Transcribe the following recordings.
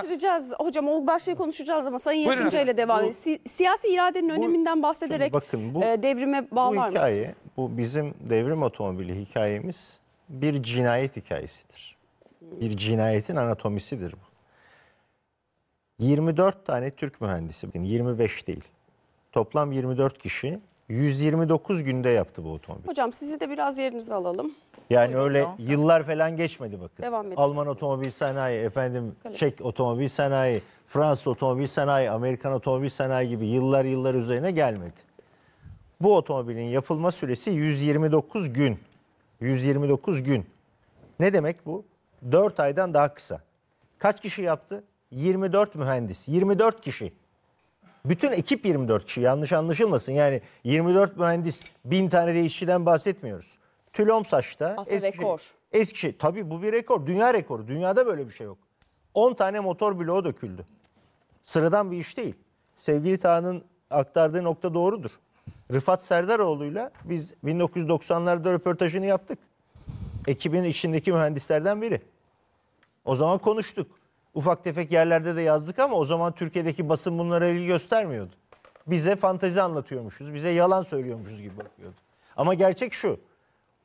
getireceğiz hocam. O başlığı konuşacağız ama Sayın Buyurun ile devam edelim. Si siyasi iradenin bu, öneminden bahsederek bakın, bu, e, devrime bağlar bu hikaye, mısınız? Bu bizim devrim otomobili hikayemiz bir cinayet hikayesidir. Bir cinayetin anatomisidir bu. 24 tane Türk mühendisi, 25 değil. Toplam 24 kişi 129 günde yaptı bu otomobil. Hocam sizi de biraz yerinize alalım. Yani Buyurun öyle ya. yıllar falan geçmedi bakın. Devam Alman otomobil sanayi, efendim Kalem. Çek otomobil sanayi, Fransız otomobil sanayi, Amerikan otomobil sanayi gibi yıllar yıllar üzerine gelmedi. Bu otomobilin yapılma süresi 129 gün. 129 gün. Ne demek bu? 4 aydan daha kısa. Kaç kişi yaptı? 24 mühendis, 24 kişi. Bütün ekip 24 kişi yanlış anlaşılmasın. Yani 24 mühendis, bin tane de işçiden bahsetmiyoruz tülom saçta. Eskişehir, rekor. Eskişehir. Tabii bu bir rekor. Dünya rekoru. Dünyada böyle bir şey yok. 10 tane motor bloğu döküldü. Sıradan bir iş değil. Sevgili Tağ'ın aktardığı nokta doğrudur. Rıfat Serdaroğlu'yla biz 1990'larda röportajını yaptık. Ekibin içindeki mühendislerden biri. O zaman konuştuk. Ufak tefek yerlerde de yazdık ama o zaman Türkiye'deki basın bunlara ilgi göstermiyordu. Bize fantezi anlatıyormuşuz, bize yalan söylüyormuşuz gibi bakıyordu. Ama gerçek şu,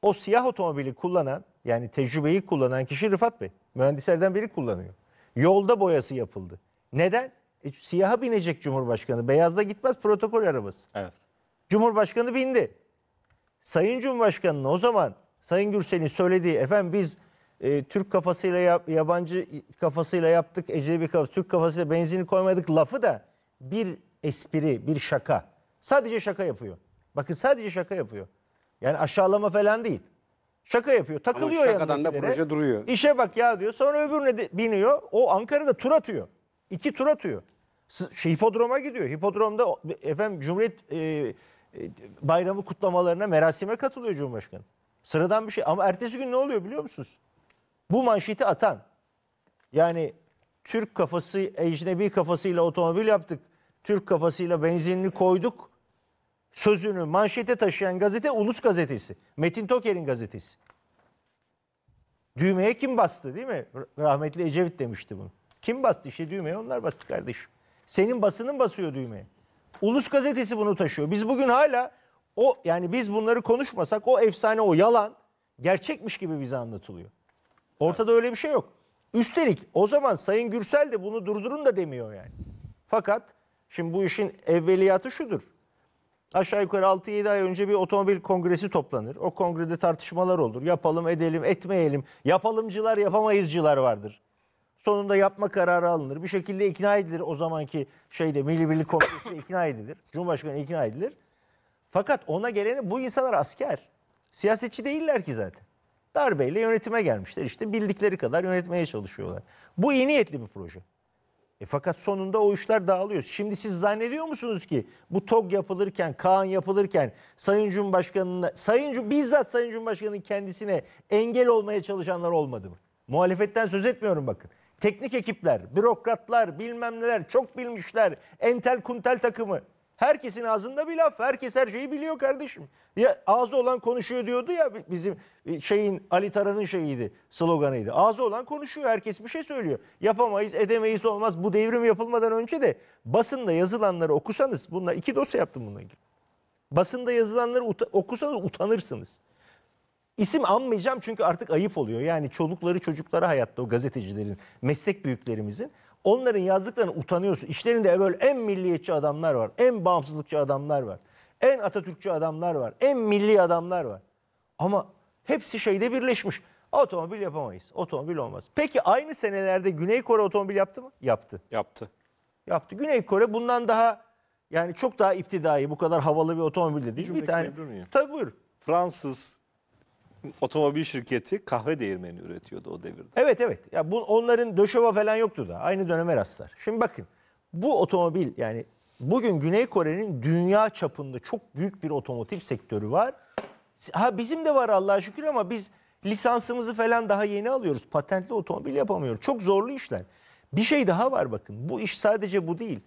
o siyah otomobili kullanan yani tecrübeyi kullanan kişi Rıfat Bey. Mühendislerden biri kullanıyor. Yolda boyası yapıldı. Neden? E, siyaha binecek Cumhurbaşkanı. Beyazda gitmez protokol arabası. Evet. Cumhurbaşkanı bindi. Sayın Cumhurbaşkanı'nın o zaman Sayın Gürsel'in söylediği efendim biz e, Türk kafasıyla yap, yabancı kafasıyla yaptık, ecnebi kafası, Türk kafasıyla benzini koymadık lafı da bir espri, bir şaka. Sadece şaka yapıyor. Bakın sadece şaka yapıyor. Yani aşağılama falan değil. Şaka yapıyor. Takılıyor Ama şakadan da proje duruyor. İşe bak ya diyor. Sonra öbürüne de biniyor. O Ankara'da tur atıyor. İki tur atıyor. S- Şey, hipodroma gidiyor. Hipodromda efendim Cumhuriyet e, e, bayramı kutlamalarına merasime katılıyor Cumhurbaşkanı. Sıradan bir şey. Ama ertesi gün ne oluyor biliyor musunuz? Bu manşeti atan yani Türk kafası, ecnebi kafasıyla otomobil yaptık. Türk kafasıyla benzinini koyduk sözünü manşete taşıyan gazete Ulus Gazetesi. Metin Toker'in gazetesi. Düğmeye kim bastı değil mi? Rahmetli Ecevit demişti bunu. Kim bastı? İşte düğmeye onlar bastı kardeşim. Senin basının basıyor düğmeye. Ulus gazetesi bunu taşıyor. Biz bugün hala o yani biz bunları konuşmasak o efsane o yalan gerçekmiş gibi bize anlatılıyor. Ortada öyle bir şey yok. Üstelik o zaman Sayın Gürsel de bunu durdurun da demiyor yani. Fakat şimdi bu işin evveliyatı şudur aşağı yukarı 6-7 ay önce bir otomobil kongresi toplanır. O kongrede tartışmalar olur. Yapalım, edelim, etmeyelim. Yapalımcılar, yapamayızcılar vardır. Sonunda yapma kararı alınır. Bir şekilde ikna edilir o zamanki şeyde Milli Birlik Kongresi'nde ikna edilir. Cumhurbaşkanı ikna edilir. Fakat ona geleni bu insanlar asker. Siyasetçi değiller ki zaten. Darbeyle yönetime gelmişler. İşte bildikleri kadar yönetmeye çalışıyorlar. Bu iyi niyetli bir proje. E fakat sonunda o işler dağılıyor. Şimdi siz zannediyor musunuz ki bu TOG yapılırken, Kaan yapılırken Sayın Cumhurbaşkanı'na, Sayın, bizzat Sayın Cumhurbaşkanı'nın kendisine engel olmaya çalışanlar olmadı mı? Muhalefetten söz etmiyorum bakın. Teknik ekipler, bürokratlar, bilmem neler, çok bilmişler, entel kuntel takımı. Herkesin ağzında bir laf. Herkes her şeyi biliyor kardeşim. Ya ağzı olan konuşuyor diyordu ya bizim şeyin Ali Taran'ın şeyiydi, sloganıydı. Ağzı olan konuşuyor. Herkes bir şey söylüyor. Yapamayız, edemeyiz olmaz. Bu devrim yapılmadan önce de basında yazılanları okusanız, bununla iki dosya yaptım bununla ilgili. Basında yazılanları uta- okusanız utanırsınız. İsim anmayacağım çünkü artık ayıp oluyor. Yani çolukları çocuklara hayatta o gazetecilerin, meslek büyüklerimizin Onların yazdıklarını utanıyorsun. İşlerinde böyle en milliyetçi adamlar var. En bağımsızlıkçı adamlar var. En Atatürkçü adamlar var. En milli adamlar var. Ama hepsi şeyde birleşmiş. Otomobil yapamayız. Otomobil olmaz. Peki aynı senelerde Güney Kore otomobil yaptı mı? Yaptı. Yaptı. Yaptı. Güney Kore bundan daha yani çok daha iptidai bu kadar havalı bir otomobil de değil. Bir, bir tane. Tabii buyur. Fransız otomobil şirketi kahve değirmeni üretiyordu o devirde. Evet evet. Ya bu onların döşeva falan yoktu da. Aynı döneme rastlar. Şimdi bakın bu otomobil yani bugün Güney Kore'nin dünya çapında çok büyük bir otomotiv sektörü var. Ha bizim de var Allah'a şükür ama biz lisansımızı falan daha yeni alıyoruz. Patentli otomobil yapamıyoruz. Çok zorlu işler. Bir şey daha var bakın. Bu iş sadece bu değil.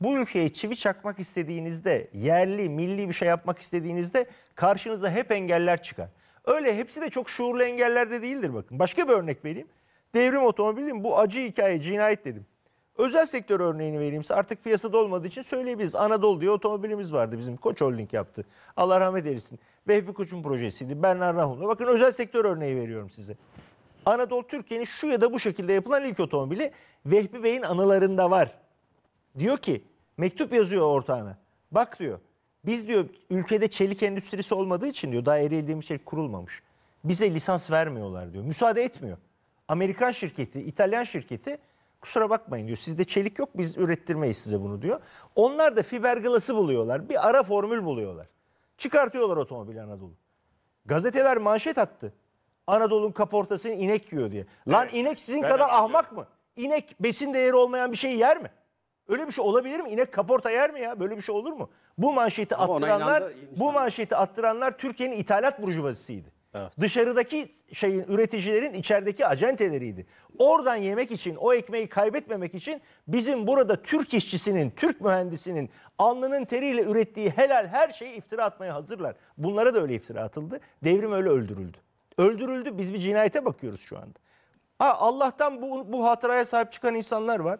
Bu ülkeye çivi çakmak istediğinizde, yerli, milli bir şey yapmak istediğinizde karşınıza hep engeller çıkar. Öyle hepsi de çok şuurlu engellerde değildir bakın. Başka bir örnek vereyim. Devrim otomobilin bu acı hikaye cinayet dedim. Özel sektör örneğini vereyim. Artık piyasada olmadığı için söyleyebiliriz. Anadolu diye otomobilimiz vardı bizim. Koç Holding yaptı. Allah rahmet eylesin. Vehbi Koç'un projesiydi. Bernard Rahun'la. Bakın özel sektör örneği veriyorum size. Anadolu Türkiye'nin şu ya da bu şekilde yapılan ilk otomobili Vehbi Bey'in anılarında var. Diyor ki mektup yazıyor ortağına. Bak diyor biz diyor ülkede çelik endüstrisi olmadığı için diyor daha eriyeldiğim çelik şey kurulmamış. Bize lisans vermiyorlar diyor. Müsaade etmiyor. Amerikan şirketi, İtalyan şirketi kusura bakmayın diyor. Sizde çelik yok biz ürettirmeyiz size bunu diyor. Onlar da fiberglası buluyorlar. Bir ara formül buluyorlar. Çıkartıyorlar otomobil Anadolu. Gazeteler manşet attı. Anadolu'nun kaportasını inek yiyor diye. Lan evet. inek sizin ben kadar ahmak mı? İnek besin değeri olmayan bir şey yer mi? Öyle bir şey olabilir mi? İnek kaporta yer mi ya? Böyle bir şey olur mu? Bu manşeti Ama attıranlar bu manşeti attıranlar Türkiye'nin ithalat burjuvazisiydi. Evet. Dışarıdaki şeyin üreticilerin içerideki acenteleriydi. Oradan yemek için, o ekmeği kaybetmemek için bizim burada Türk işçisinin, Türk mühendisinin alnının teriyle ürettiği helal her şeyi iftira atmaya hazırlar. Bunlara da öyle iftira atıldı. Devrim öyle öldürüldü. Öldürüldü. Biz bir cinayete bakıyoruz şu anda. Ha Allah'tan bu bu hatıraya sahip çıkan insanlar var.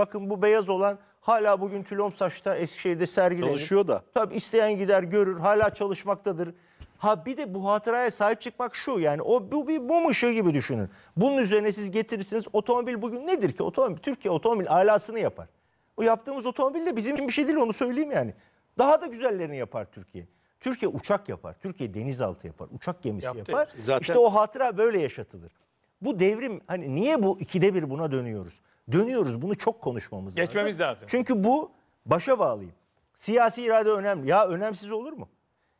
Bakın bu beyaz olan hala bugün tülom saçta Eskişehir'de sergilenir. Çalışıyor da. Tabii isteyen gider görür hala çalışmaktadır. Ha bir de bu hatıraya sahip çıkmak şu yani o bu bir mum ışığı gibi düşünün. Bunun üzerine siz getirirsiniz otomobil bugün nedir ki otomobil Türkiye otomobil alasını yapar. O yaptığımız otomobil de bizim için bir şey değil onu söyleyeyim yani. Daha da güzellerini yapar Türkiye. Türkiye uçak yapar, Türkiye denizaltı yapar, uçak gemisi Yaptı. yapar. Zaten... İşte o hatıra böyle yaşatılır. Bu devrim hani niye bu ikide bir buna dönüyoruz? Dönüyoruz bunu çok konuşmamız lazım. Geçmemiz lazım. Çünkü bu başa bağlayayım. Siyasi irade önemli. Ya önemsiz olur mu?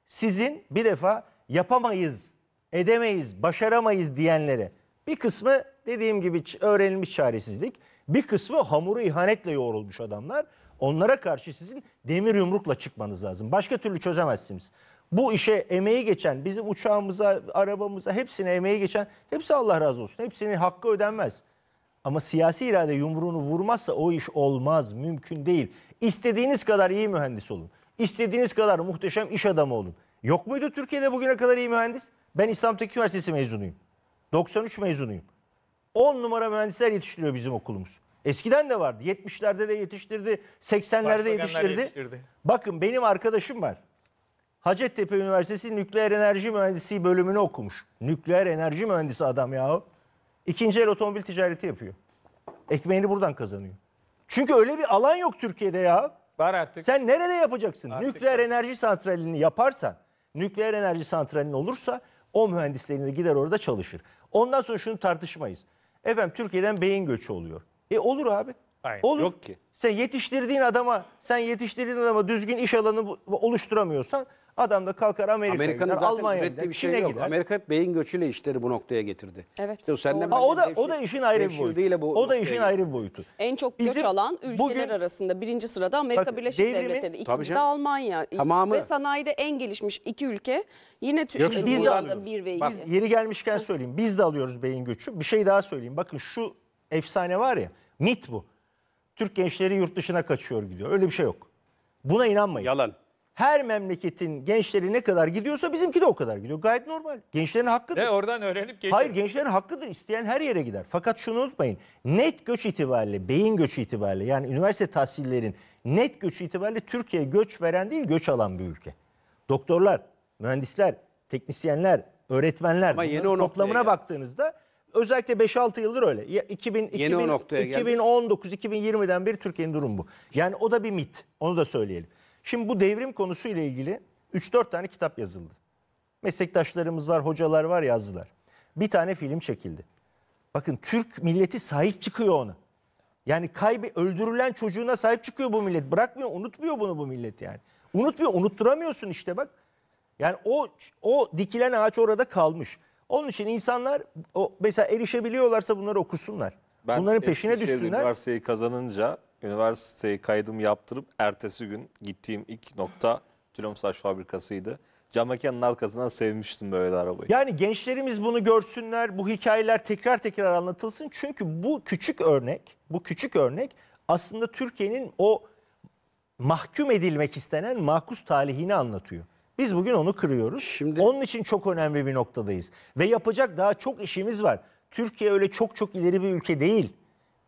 Sizin bir defa yapamayız, edemeyiz, başaramayız diyenlere bir kısmı dediğim gibi öğrenilmiş çaresizlik, bir kısmı hamuru ihanetle yoğrulmuş adamlar. Onlara karşı sizin demir yumrukla çıkmanız lazım. Başka türlü çözemezsiniz. Bu işe emeği geçen, bizim uçağımıza, arabamıza, hepsine emeği geçen, hepsi Allah razı olsun. Hepsinin hakkı ödenmez. Ama siyasi irade yumruğunu vurmazsa o iş olmaz, mümkün değil. İstediğiniz kadar iyi mühendis olun. İstediğiniz kadar muhteşem iş adamı olun. Yok muydu Türkiye'de bugüne kadar iyi mühendis? Ben İslam Teknik Üniversitesi mezunuyum. 93 mezunuyum. 10 numara mühendisler yetiştiriyor bizim okulumuz. Eskiden de vardı. 70'lerde de yetiştirdi. 80'lerde yetiştirdi. yetiştirdi. Bakın benim arkadaşım var. Hacettepe Üniversitesi Nükleer Enerji mühendisi bölümünü okumuş. Nükleer enerji mühendisi adam yahu. İkinci el otomobil ticareti yapıyor. Ekmeğini buradan kazanıyor. Çünkü öyle bir alan yok Türkiye'de ya. Var artık. Sen nerede yapacaksın? Artık nükleer var. enerji santralini yaparsan, nükleer enerji santralin olursa o mühendislerini de gider orada çalışır. Ondan sonra şunu tartışmayız. Efendim Türkiye'den beyin göçü oluyor. E olur abi. Aynen. Olur. Yok ki. Sen yetiştirdiğin adama, sen yetiştirdiğin adama düzgün iş alanı oluşturamıyorsan Adam da kalkar Amerika'ya Amerika'nın gider, zaten Almanya'ya ürettiği gider, bir şey gider. Amerika hep beyin göçüyle işleri bu noktaya getirdi. Evet. İşte senle doğru. Ha, o da o da işin ayrı bir boyutu. Bu o da işin ayrı bir boyutu. En çok Bizim göç alan ülkeler bugün, arasında birinci sırada Amerika bak, Birleşik devrimi, Devletleri, ikincide Almanya tamamı, ve sanayide en gelişmiş iki ülke. Yine Türkiye'de biz bir ve iki. Bak, yeri gelmişken söyleyeyim. Biz de alıyoruz beyin göçü. Bir şey daha söyleyeyim. Bakın şu efsane var ya. Mit bu. Türk gençleri yurt dışına kaçıyor gidiyor. Öyle bir şey yok. Buna inanmayın. Yalan her memleketin gençleri ne kadar gidiyorsa bizimki de o kadar gidiyor. Gayet normal. Gençlerin hakkıdır. De oradan öğrenip geliyor. Hayır gençlerin hakkıdır. İsteyen her yere gider. Fakat şunu unutmayın. Net göç itibariyle, beyin göçü itibariyle yani üniversite tahsillerin net göç itibariyle Türkiye göç veren değil göç alan bir ülke. Doktorlar, mühendisler, teknisyenler, öğretmenler Ama yeni o toplamına baktığınızda özellikle 5-6 yıldır öyle. 2000, 2000, 2019-2020'den beri Türkiye'nin durumu bu. Yani o da bir mit. Onu da söyleyelim. Şimdi bu devrim konusu ile ilgili 3-4 tane kitap yazıldı. Meslektaşlarımız var, hocalar var yazdılar. Bir tane film çekildi. Bakın Türk milleti sahip çıkıyor ona. Yani kaybı öldürülen çocuğuna sahip çıkıyor bu millet. Bırakmıyor, unutmuyor bunu bu millet yani. Unutmuyor, unutturamıyorsun işte bak. Yani o o dikilen ağaç orada kalmış. Onun için insanlar o mesela erişebiliyorlarsa bunları okusunlar. Ben Bunların peşine düşsünler. Üniversiteyi kazanınca üniversiteye kaydımı yaptırıp ertesi gün gittiğim ilk nokta tülom saç fabrikasıydı. Cam mekanın arkasından sevmiştim böyle arabayı. Yani gençlerimiz bunu görsünler, bu hikayeler tekrar tekrar anlatılsın. Çünkü bu küçük örnek, bu küçük örnek aslında Türkiye'nin o mahkum edilmek istenen mahkus talihini anlatıyor. Biz bugün onu kırıyoruz. Şimdi... Onun için çok önemli bir noktadayız. Ve yapacak daha çok işimiz var. Türkiye öyle çok çok ileri bir ülke değil.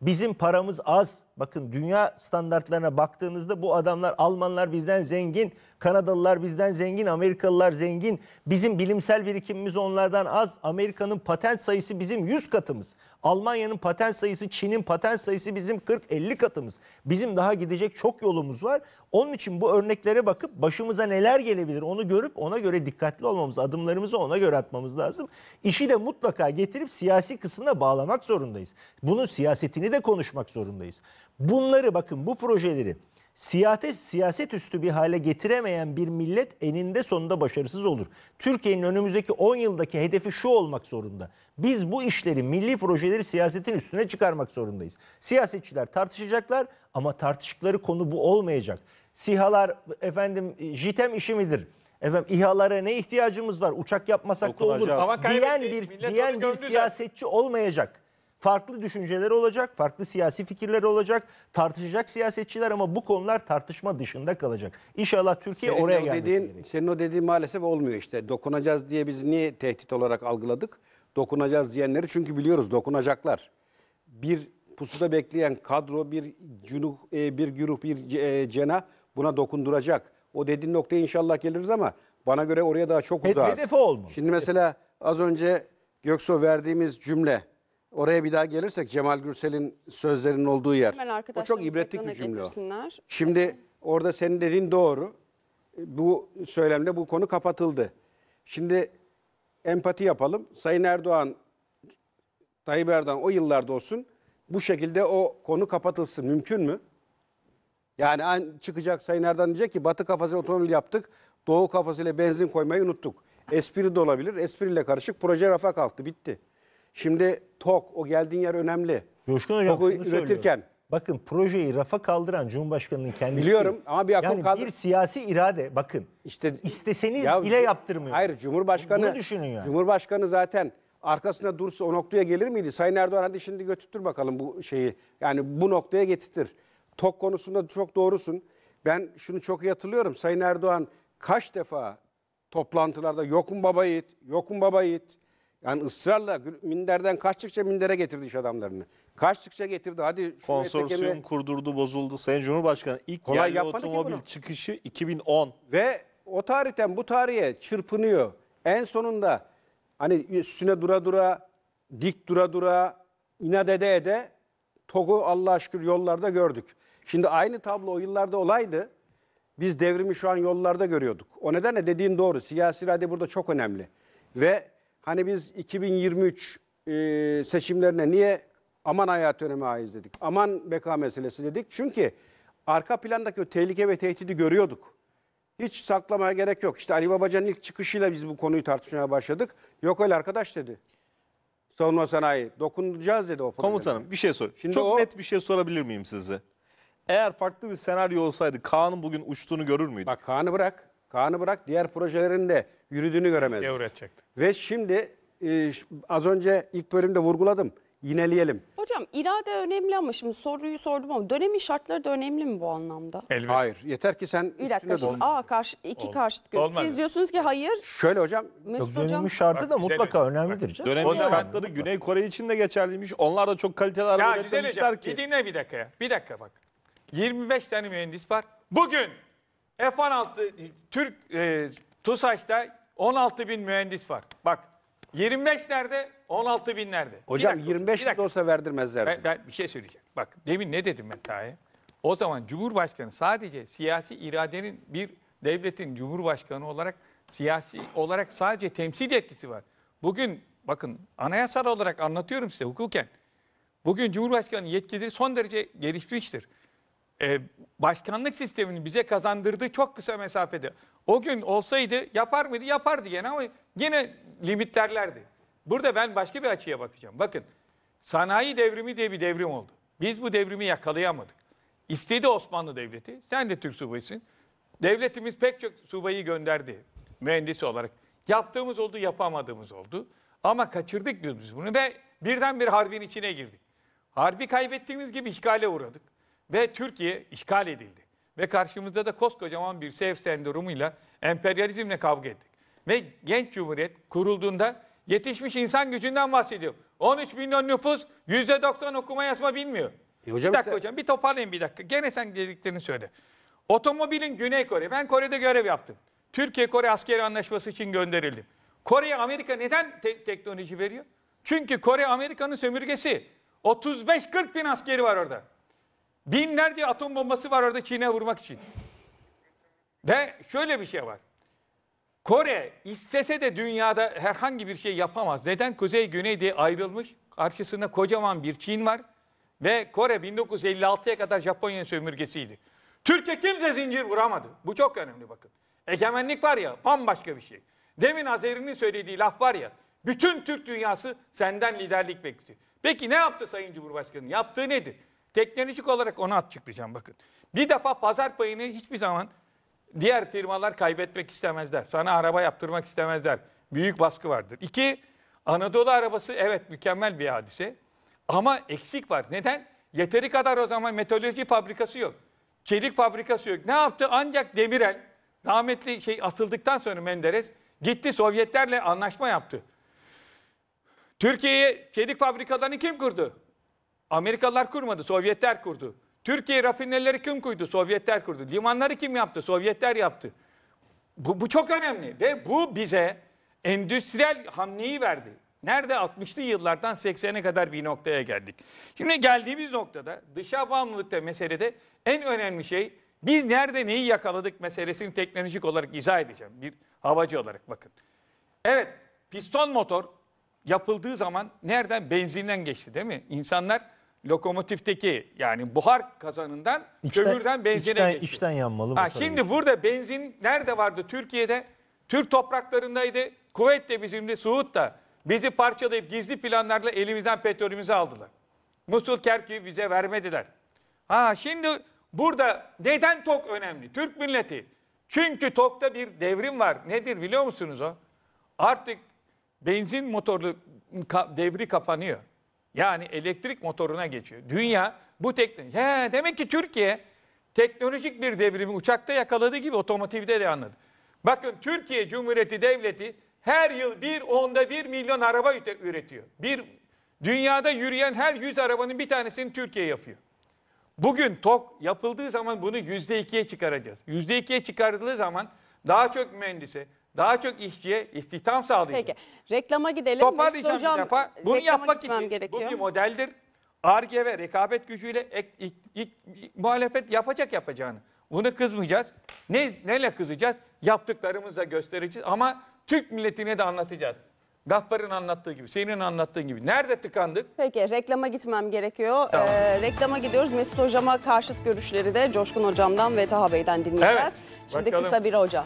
Bizim paramız az, Bakın dünya standartlarına baktığınızda bu adamlar Almanlar bizden zengin, Kanadalılar bizden zengin, Amerikalılar zengin. Bizim bilimsel birikimimiz onlardan az. Amerika'nın patent sayısı bizim 100 katımız. Almanya'nın patent sayısı, Çin'in patent sayısı bizim 40-50 katımız. Bizim daha gidecek çok yolumuz var. Onun için bu örneklere bakıp başımıza neler gelebilir onu görüp ona göre dikkatli olmamız, adımlarımızı ona göre atmamız lazım. İşi de mutlaka getirip siyasi kısmına bağlamak zorundayız. Bunun siyasetini de konuşmak zorundayız. Bunları bakın bu projeleri siyaset, siyaset üstü bir hale getiremeyen bir millet eninde sonunda başarısız olur. Türkiye'nin önümüzdeki 10 yıldaki hedefi şu olmak zorunda. Biz bu işleri, milli projeleri siyasetin üstüne çıkarmak zorundayız. Siyasetçiler tartışacaklar ama tartıştıkları konu bu olmayacak. SİHA'lar efendim JITEM işi midir? Efendim İHA'lara ne ihtiyacımız var? Uçak yapmasak da olur. Ama diyen bir diyen bir siyasetçi olmayacak farklı düşünceler olacak, farklı siyasi fikirler olacak, tartışacak siyasetçiler ama bu konular tartışma dışında kalacak. İnşallah Türkiye senin oraya gelmesi dediğin, gerekiyor. Senin o dediğin maalesef olmuyor işte. Dokunacağız diye biz niye tehdit olarak algıladık? Dokunacağız diyenleri çünkü biliyoruz dokunacaklar. Bir pusuda bekleyen kadro, bir cunuh, e, bir güruh, bir e, cena buna dokunduracak. O dediğin noktaya inşallah geliriz ama bana göre oraya daha çok uzağız. Hedefi olmuş. Şimdi mesela az önce Göksu verdiğimiz cümle Oraya bir daha gelirsek Cemal Gürsel'in sözlerinin olduğu yer. O çok ibretlik bir cümle. O. Şimdi evet. orada senin dediğin doğru. Bu söylemle bu konu kapatıldı. Şimdi empati yapalım. Sayın Erdoğan, Tayyip Erdoğan o yıllarda olsun bu şekilde o konu kapatılsın. Mümkün mü? Yani çıkacak Sayın Erdoğan diyecek ki Batı kafasıyla otomobil yaptık, Doğu kafasıyla benzin koymayı unuttuk. Espri de olabilir. Espriyle karışık proje rafa kalktı, bitti. Şimdi TOK o geldiğin yer önemli. Coşkun Hocam TOK'u üretirken söylüyorum. Bakın projeyi rafa kaldıran Cumhurbaşkanı'nın kendisi. Biliyorum ama bir akıl yani kaldır. bir siyasi irade bakın. İşte isteseniz ya, bile yaptırmıyor. Hayır Cumhurbaşkanı Bunu düşünün yani. Cumhurbaşkanı zaten arkasında dursa o noktaya gelir miydi? Sayın Erdoğan hadi şimdi götürtür bakalım bu şeyi. Yani bu noktaya getirtir. Tok konusunda çok doğrusun. Ben şunu çok iyi hatırlıyorum. Sayın Erdoğan kaç defa toplantılarda yokum baba yiğit, yokum baba yiğit. Yani ısrarla minderden kaçtıkça mindere getirdi iş adamlarını. Kaçtıkça getirdi. Hadi konsorsiyum kurdurdu, bozuldu. Sayın Cumhurbaşkanı ilk Kolay yerli otomobil çıkışı 2010. Ve o tarihten bu tarihe çırpınıyor. En sonunda hani üstüne dura dura, dik dura dura, inat ede ede TOG'u Allah'a şükür yollarda gördük. Şimdi aynı tablo o yıllarda olaydı. Biz devrimi şu an yollarda görüyorduk. O nedenle dediğin doğru. Siyasi irade burada çok önemli. Ve Hani biz 2023 e, seçimlerine niye aman hayat önemi haiz dedik? Aman beka meselesi dedik. Çünkü arka plandaki o tehlike ve tehdidi görüyorduk. Hiç saklamaya gerek yok. İşte Ali Babacan'ın ilk çıkışıyla biz bu konuyu tartışmaya başladık. Yok öyle arkadaş dedi. Savunma sanayi. Dokunacağız dedi o problemi. Komutanım bir şey sor. Şimdi Çok o... net bir şey sorabilir miyim size? Eğer farklı bir senaryo olsaydı Kaan'ın bugün uçtuğunu görür müydük? Bak Kaan'ı bırak. Kaan'ı bırak diğer projelerin de yürüdüğünü göremezdik. Devredecekti. Ve şimdi e, az önce ilk bölümde vurguladım. Yineleyelim. Hocam irade önemli ama şimdi soruyu sordum ama dönemin şartları da önemli mi bu anlamda? Elbette. Hayır. Yeter ki sen Bir dakika şimdi dolma. karşı iki Olmaz. karşıt görüş. Olmaz. Siz diyorsunuz ki hayır. Şöyle hocam Mesut Yok, hocam şartı da Bak, mutlaka bir- önemlidir. canım. Dönemin O şartları Güney Kore için de geçerliymiş. Onlar da çok kaliteli araba Ya ki. Bir dinle bir dakika ya. Bir dakika bak. 25 tane mühendis var. Bugün F-16 Türk e, TUSAŞ'ta 16 bin mühendis var. Bak 25 nerede? 16 bin nerede? Hocam dakika, 25 bin olsa verdirmezler. Ben, ben bir şey söyleyeceğim. Bak demin ne dedim ben Tahir? O zaman Cumhurbaşkanı sadece siyasi iradenin bir devletin Cumhurbaşkanı olarak siyasi olarak sadece temsil etkisi var. Bugün bakın anayasal olarak anlatıyorum size hukuken. Bugün Cumhurbaşkanı yetkileri son derece gelişmiştir e, başkanlık sistemini bize kazandırdığı çok kısa mesafede. O gün olsaydı yapar mıydı? Yapardı yine ama yine limitlerlerdi. Burada ben başka bir açıya bakacağım. Bakın sanayi devrimi diye bir devrim oldu. Biz bu devrimi yakalayamadık. İstedi Osmanlı Devleti. Sen de Türk subayısın. Devletimiz pek çok subayı gönderdi mühendis olarak. Yaptığımız oldu, yapamadığımız oldu. Ama kaçırdık biz bunu ve birden bir harbin içine girdik. Harbi kaybettiğimiz gibi işgale uğradık. Ve Türkiye işgal edildi. Ve karşımızda da koskocaman bir sev sendromuyla emperyalizmle kavga ettik. Ve genç cumhuriyet kurulduğunda yetişmiş insan gücünden bahsediyor. 13 milyon nüfus %90 okuma yazma bilmiyor. E hocam bir dakika işte... hocam bir toparlayın bir dakika. Gene sen dediklerini söyle. Otomobilin Güney Kore. Ben Kore'de görev yaptım. Türkiye-Kore askeri anlaşması için gönderildim. Kore'ye Amerika neden te teknoloji veriyor? Çünkü Kore Amerika'nın sömürgesi. 35-40 bin askeri var orada. Binlerce atom bombası var orada Çin'e vurmak için. Ve şöyle bir şey var. Kore istese de dünyada herhangi bir şey yapamaz. Neden? Kuzey Güney diye ayrılmış. Karşısında kocaman bir Çin var. Ve Kore 1956'ya kadar Japonya'nın sömürgesiydi. Türkiye kimse zincir vuramadı. Bu çok önemli bakın. Egemenlik var ya bambaşka bir şey. Demin Azeri'nin söylediği laf var ya. Bütün Türk dünyası senden liderlik bekliyor. Peki ne yaptı Sayın Cumhurbaşkanı? Yaptığı nedir? Teknolojik olarak onu açıklayacağım bakın. Bir defa pazar payını hiçbir zaman diğer firmalar kaybetmek istemezler. Sana araba yaptırmak istemezler. Büyük baskı vardır. İki, Anadolu arabası evet mükemmel bir hadise. Ama eksik var. Neden? Yeteri kadar o zaman metaloloji fabrikası yok. Çelik fabrikası yok. Ne yaptı? Ancak Demirel, rahmetli şey asıldıktan sonra Menderes, gitti Sovyetlerle anlaşma yaptı. Türkiye'ye çelik fabrikalarını kim kurdu? Amerikalılar kurmadı, Sovyetler kurdu. Türkiye rafinelleri kim kurdu? Sovyetler kurdu. Limanları kim yaptı? Sovyetler yaptı. Bu, bu çok önemli ve bu bize endüstriyel hamleyi verdi. Nerede 60'lı yıllardan 80'e kadar bir noktaya geldik. Şimdi geldiğimiz noktada dışa bağımlılıkta meselede en önemli şey biz nerede neyi yakaladık meselesini teknolojik olarak izah edeceğim. Bir havacı olarak bakın. Evet piston motor yapıldığı zaman nereden benzinden geçti değil mi? İnsanlar lokomotifteki yani buhar kazanından içten, kömürden benzine içten, geçiyor. İçten yanmalı. Ha, şimdi geçiyor. burada benzin nerede vardı Türkiye'de? Türk topraklarındaydı. Kuvvet de bizimdi, Suud da. Bizi parçalayıp gizli planlarla elimizden petrolümüzü aldılar. Musul Kerkük'ü bize vermediler. Ha şimdi burada neden TOK önemli? Türk milleti. Çünkü TOK'ta bir devrim var. Nedir biliyor musunuz o? Artık benzin motorlu devri kapanıyor. Yani elektrik motoruna geçiyor. Dünya bu teknoloji. He, demek ki Türkiye teknolojik bir devrimi uçakta yakaladığı gibi otomotivde de anladı. Bakın Türkiye Cumhuriyeti Devleti her yıl bir onda bir milyon araba üretiyor. Bir dünyada yürüyen her yüz arabanın bir tanesini Türkiye yapıyor. Bugün TOK yapıldığı zaman bunu yüzde ikiye çıkaracağız. Yüzde ikiye çıkardığı zaman daha çok mühendise, daha çok işçiye istihdam sağlayacak. Peki reklama gidelim. Toparlayacağım hocam, bir defa. Bunu yapmak için gerekiyor. bu bir modeldir. Arge ve rekabet gücüyle ek, ik, ik, ik, muhalefet yapacak yapacağını. Bunu kızmayacağız. Ne, neyle kızacağız? Yaptıklarımızla göstereceğiz ama Türk milletine de anlatacağız. Gaffar'ın anlattığı gibi, senin anlattığın gibi. Nerede tıkandık? Peki reklama gitmem gerekiyor. Tamam. Ee, reklama gidiyoruz. Mesut Hocam'a karşıt görüşleri de Coşkun Hocam'dan ve Taha Bey'den dinleyeceğiz. Evet, Şimdi bakalım. kısa bir hoca.